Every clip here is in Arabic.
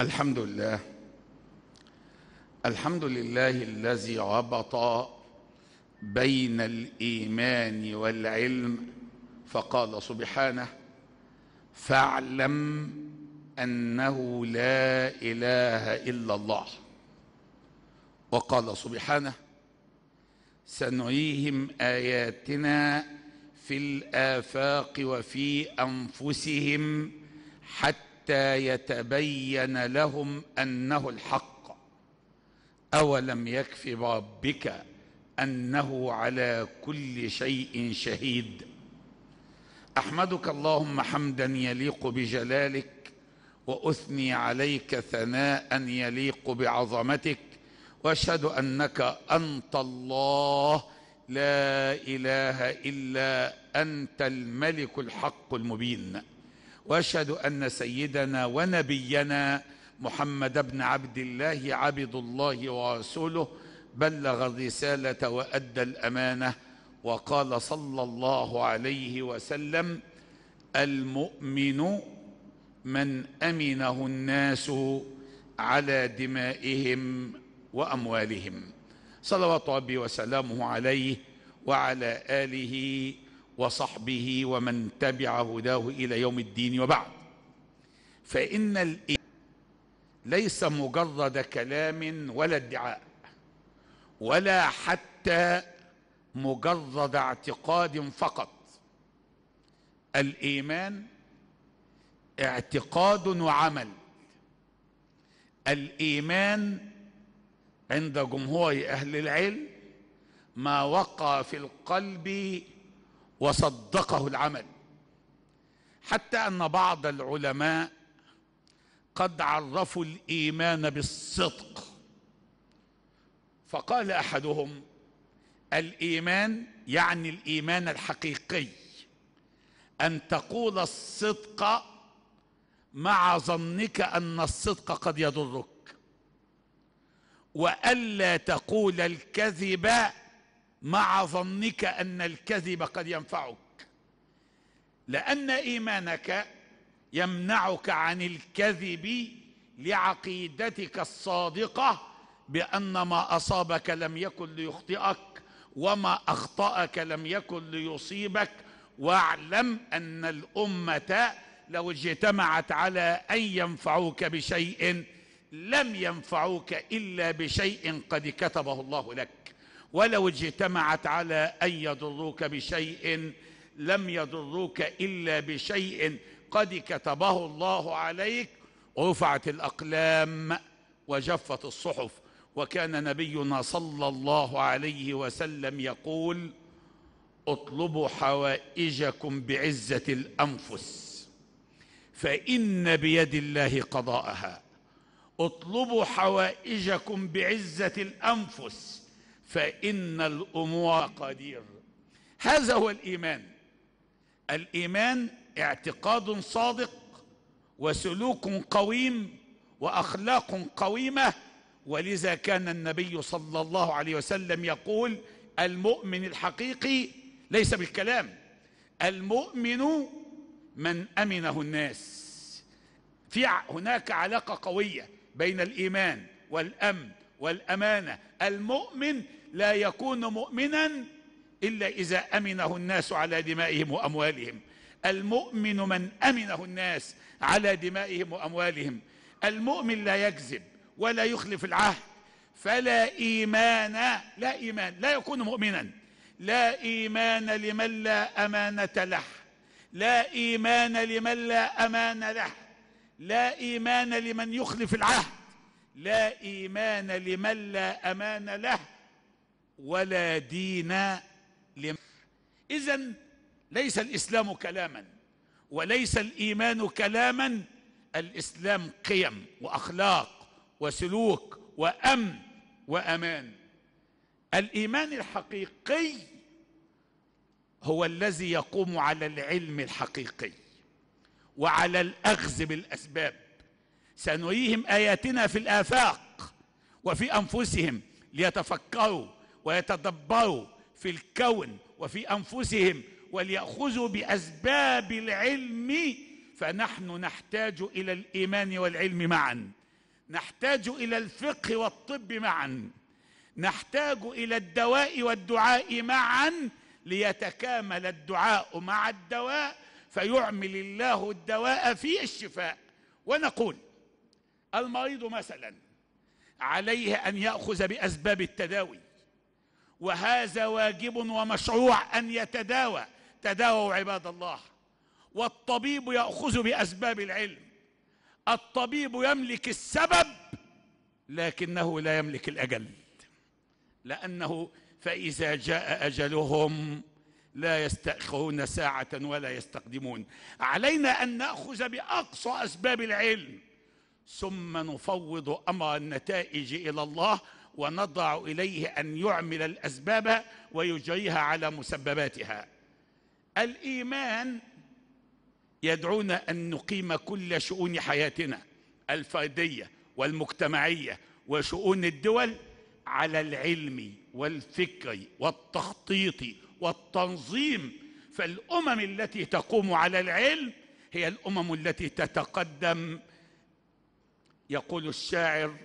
الحمد لله الحمد لله الذي ربط بين الايمان والعلم فقال سبحانه فاعلم انه لا اله الا الله وقال سبحانه سنعيهم اياتنا في الافاق وفي انفسهم حتى يتبين لهم انه الحق اولم يكف ربك انه على كل شيء شهيد احمدك اللهم حمدا يليق بجلالك واثني عليك ثناء يليق بعظمتك واشهد انك انت الله لا اله الا انت الملك الحق المبين واشهد ان سيدنا ونبينا محمد بن عبد الله عبد الله ورسوله بلغ الرساله وادى الامانه وقال صلى الله عليه وسلم المؤمن من امنه الناس على دمائهم واموالهم صلوات ربي وسلامه عليه وعلى اله وصحبه ومن تبع هداه إلى يوم الدين وبعد فإن الإيمان ليس مجرد كلام ولا ادعاء ولا حتى مجرد اعتقاد فقط الإيمان اعتقاد وعمل الإيمان عند جمهور أهل العلم ما وقع في القلب وصدقه العمل حتى ان بعض العلماء قد عرفوا الايمان بالصدق فقال احدهم الايمان يعني الايمان الحقيقي ان تقول الصدق مع ظنك ان الصدق قد يضرك والا تقول الكذب مع ظنك أن الكذب قد ينفعك لأن إيمانك يمنعك عن الكذب لعقيدتك الصادقة بأن ما أصابك لم يكن ليخطئك وما أخطأك لم يكن ليصيبك واعلم أن الأمة لو اجتمعت على أن ينفعوك بشيء لم ينفعوك إلا بشيء قد كتبه الله لك ولو اجتمعت على أن يضروك بشيء لم يضروك إلا بشيء قد كتبه الله عليك رفعت الأقلام وجفت الصحف وكان نبينا صلى الله عليه وسلم يقول اطلبوا حوائجكم بعزة الأنفس فإن بيد الله قضاءها اطلبوا حوائجكم بعزة الأنفس فإن الأمور قدير هذا هو الإيمان الإيمان اعتقاد صادق وسلوك قويم وأخلاق قويمة ولذا كان النبي صلى الله عليه وسلم يقول المؤمن الحقيقي ليس بالكلام المؤمن من أمنه الناس في هناك علاقة قوية بين الإيمان والأمن والأمانة المؤمن لا يكون مؤمنا إلا إذا أمنه الناس على دمائهم وأموالهم المؤمن من أمنه الناس على دمائهم وأموالهم المؤمن لا يكذب ولا يخلف العهد فلا إيمان لا إيمان لا يكون مؤمنا لا إيمان لمن لا أمانة له لا إيمان لمن لا أمان له لا إيمان لمن يخلف العهد لا إيمان لمن لا أمان له ولا دين لم إذا ليس الإسلام كلاما وليس الإيمان كلاما الإسلام قيم وأخلاق وسلوك وأمن وأمان الإيمان الحقيقي هو الذي يقوم على العلم الحقيقي وعلى الأخذ بالأسباب سنريهم آياتنا في الآفاق وفي أنفسهم ليتفكروا ويتدبروا في الكون وفي انفسهم ولياخذوا باسباب العلم فنحن نحتاج الى الايمان والعلم معا نحتاج الى الفقه والطب معا نحتاج الى الدواء والدعاء معا ليتكامل الدعاء مع الدواء فيعمل الله الدواء في الشفاء ونقول المريض مثلا عليه ان ياخذ باسباب التداوي وهذا واجب ومشروع أن يتداوى تداووا عباد الله والطبيب يأخذ بأسباب العلم الطبيب يملك السبب لكنه لا يملك الأجل لأنه فإذا جاء أجلهم لا يستأخرون ساعة ولا يستقدمون علينا أن نأخذ بأقصى أسباب العلم ثم نفوض أمر النتائج إلى الله ونضع إليه أن يعمل الأسباب ويجريها على مسبباتها الإيمان يدعونا أن نقيم كل شؤون حياتنا الفردية والمجتمعية وشؤون الدول على العلم والفكر والتخطيط والتنظيم فالأمم التي تقوم على العلم هي الأمم التي تتقدم يقول الشاعر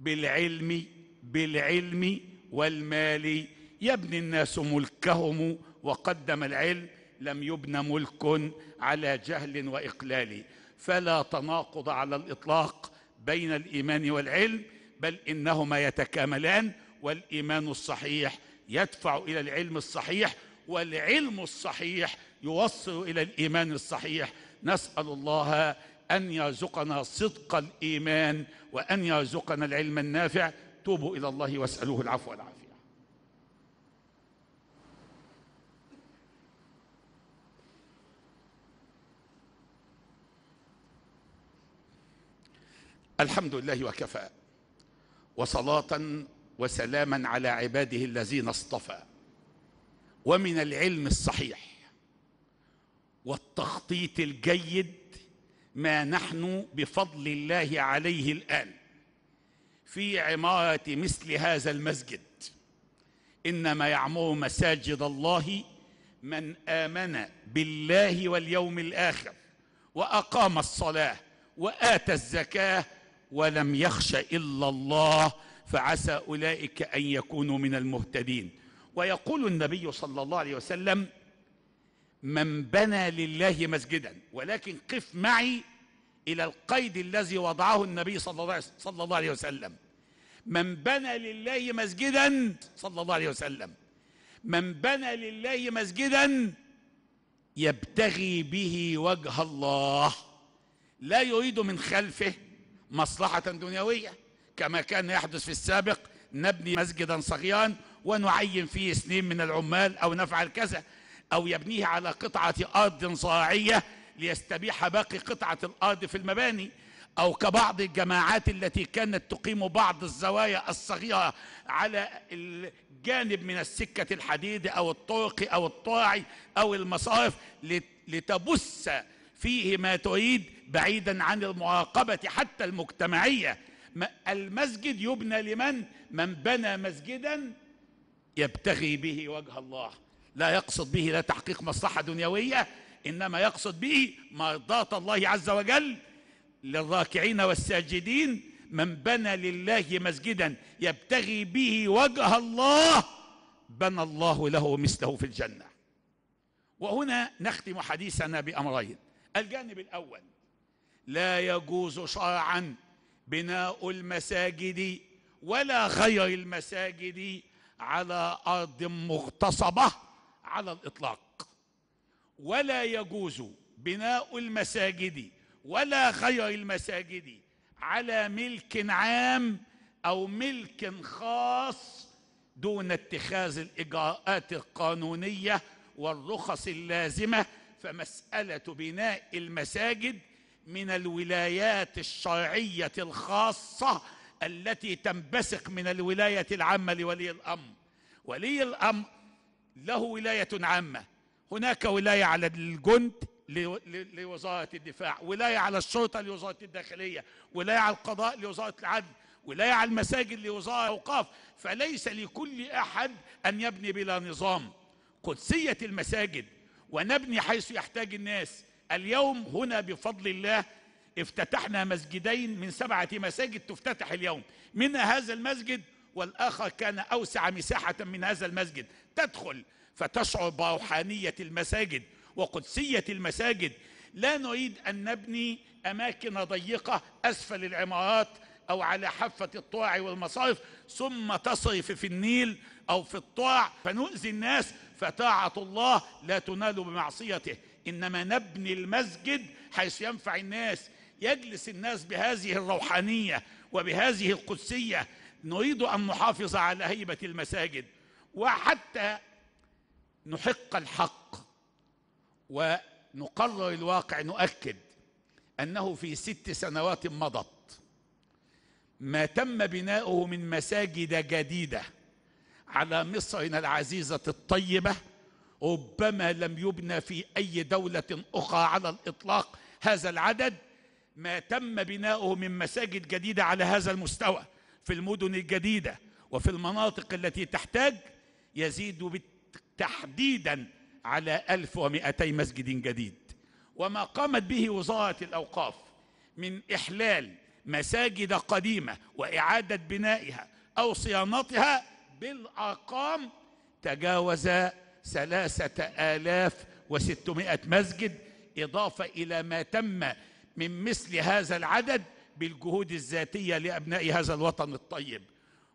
بالعلم بالعلم والمال يبني الناس ملكهم وقدم العلم لم يبن ملك على جهل واقلال فلا تناقض على الاطلاق بين الايمان والعلم بل انهما يتكاملان والايمان الصحيح يدفع الى العلم الصحيح والعلم الصحيح يوصل الى الايمان الصحيح نسال الله أن يرزقنا صدق الإيمان وأن يرزقنا العلم النافع توبوا إلى الله واسألوه العفو والعافية الحمد لله وكفى وصلاة وسلاما على عباده الذين اصطفى ومن العلم الصحيح والتخطيط الجيد ما نحن بفضل الله عليه الآن في عمارة مثل هذا المسجد إنما يعمر مساجد الله من آمن بالله واليوم الآخر وأقام الصلاة وآتى الزكاة ولم يخش إلا الله فعسى أولئك أن يكونوا من المهتدين ويقول النبي صلى الله عليه وسلم من بنى لله مسجدا ولكن قف معي إلى القيد الذي وضعه النبي صلى الله عليه وسلم من بنى لله مسجدا صلى الله عليه وسلم من بنى لله مسجدا يبتغي به وجه الله لا يريد من خلفه مصلحة دنيوية كما كان يحدث في السابق نبني مسجدا صغيرا ونعين فيه سنين من العمال أو نفعل كذا أو يبنيه على قطعة أرض صاعية ليستبيح باقي قطعة الأرض في المباني أو كبعض الجماعات التي كانت تقيم بعض الزوايا الصغيرة على الجانب من السكة الحديد أو الطرق أو الطاعي أو المصارف لتبس فيه ما تريد بعيدا عن المراقبة حتى المجتمعية المسجد يبنى لمن؟ من بنى مسجدا يبتغي به وجه الله لا يقصد به لا تحقيق مصلحة دنيوية إنما يقصد به مرضاة الله عز وجل للراكعين والساجدين من بنى لله مسجدا يبتغي به وجه الله بنى الله له مثله في الجنة وهنا نختم حديثنا بأمرين الجانب الأول لا يجوز شرعا بناء المساجد ولا غير المساجد على أرض مغتصبة على الاطلاق ولا يجوز بناء المساجد ولا خير المساجد على ملك عام او ملك خاص دون اتخاذ الاجراءات القانونيه والرخص اللازمه فمساله بناء المساجد من الولايات الشرعيه الخاصه التي تنبثق من الولايه العامه لولي الامر ولي الامر له ولايه عامه هناك ولايه على الجند لوزاره الدفاع ولايه على الشرطه لوزاره الداخليه ولايه على القضاء لوزاره العدل ولايه على المساجد لوزاره الاوقاف فليس لكل احد ان يبني بلا نظام قدسيه المساجد ونبني حيث يحتاج الناس اليوم هنا بفضل الله افتتحنا مسجدين من سبعه مساجد تفتتح اليوم من هذا المسجد والآخر كان أوسع مساحة من هذا المسجد تدخل فتشعر بروحانية المساجد وقدسية المساجد لا نريد أن نبني أماكن ضيقة أسفل العمارات أو على حافة الطاع والمصارف ثم تصرف في النيل أو في الطاع فنؤذي الناس فطاعة الله لا تنال بمعصيته إنما نبني المسجد حيث ينفع الناس يجلس الناس بهذه الروحانية وبهذه القدسية نريد أن نحافظ على هيبة المساجد وحتى نحق الحق ونقرر الواقع نؤكد أنه في ست سنوات مضت ما تم بناؤه من مساجد جديدة على مصرنا العزيزة الطيبة ربما لم يبنى في أي دولة أخرى على الإطلاق هذا العدد ما تم بناؤه من مساجد جديدة على هذا المستوى في المدن الجديدة وفي المناطق التي تحتاج يزيد تحديدا على 1200 مسجد جديد وما قامت به وزارة الأوقاف من إحلال مساجد قديمة وإعادة بنائها أو صيانتها بالأرقام تجاوز ثلاثة آلاف وستمائة مسجد إضافة إلى ما تم من مثل هذا العدد بالجهود الذاتية لأبناء هذا الوطن الطيب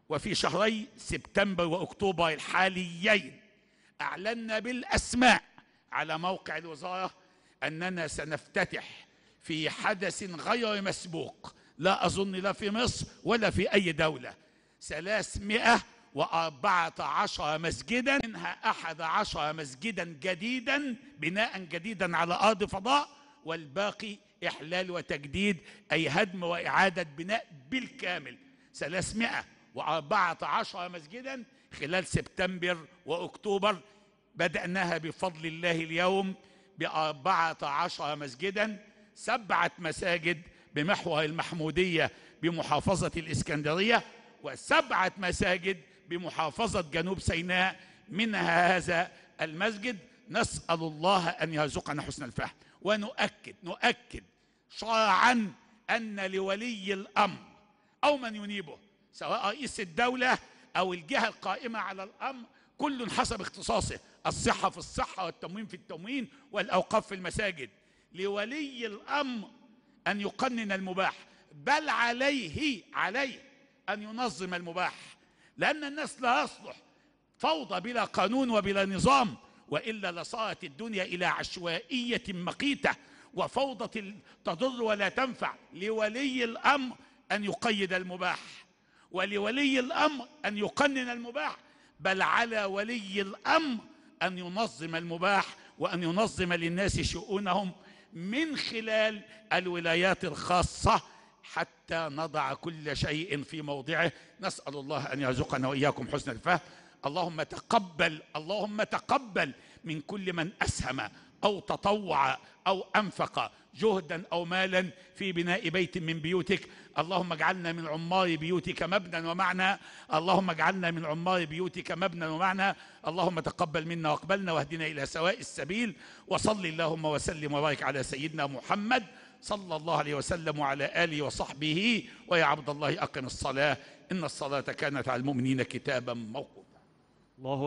وفي شهري سبتمبر وأكتوبر الحاليين أعلنا بالأسماء على موقع الوزارة أننا سنفتتح في حدث غير مسبوق لا أظن لا في مصر ولا في أي دولة 314 مسجدا منها 11 مسجدا جديدا بناء جديدا على أرض فضاء والباقي إحلال وتجديد أي هدم وإعادة بناء بالكامل 314 مسجدا خلال سبتمبر وأكتوبر بدأناها بفضل الله اليوم بأربعة عشر مسجدا سبعة مساجد بمحور المحمودية بمحافظة الإسكندرية وسبعة مساجد بمحافظة جنوب سيناء منها هذا المسجد نسأل الله أن يرزقنا حسن الفهم ونؤكد نؤكد شرعا أن لولي الأمر أو من ينيبه سواء رئيس الدولة أو الجهة القائمة على الأمر كل حسب اختصاصه الصحة في الصحة والتموين في التموين والأوقاف في المساجد لولي الأمر أن يقنن المباح بل عليه عليه أن ينظم المباح لأن الناس لا يصلح فوضى بلا قانون وبلا نظام والا لصارت الدنيا الى عشوائيه مقيته وفوضى تضر ولا تنفع لولي الامر ان يقيد المباح ولولي الامر ان يقنن المباح بل على ولي الامر ان ينظم المباح وان ينظم للناس شؤونهم من خلال الولايات الخاصه حتى نضع كل شيء في موضعه نسال الله ان يرزقنا واياكم حسن الفهم اللهم تقبل اللهم تقبل من كل من اسهم او تطوع او انفق جهدا او مالا في بناء بيت من بيوتك اللهم اجعلنا من عمار بيوتك مبنى ومعنى اللهم اجعلنا من عمار بيوتك مبنى ومعنى اللهم تقبل منا واقبلنا واهدنا الى سواء السبيل وصل اللهم وسلم وبارك على سيدنا محمد صلى الله عليه وسلم وعلى اله وصحبه ويا عبد الله اقم الصلاه ان الصلاه كانت على المؤمنين كتابا موقوتا Allahu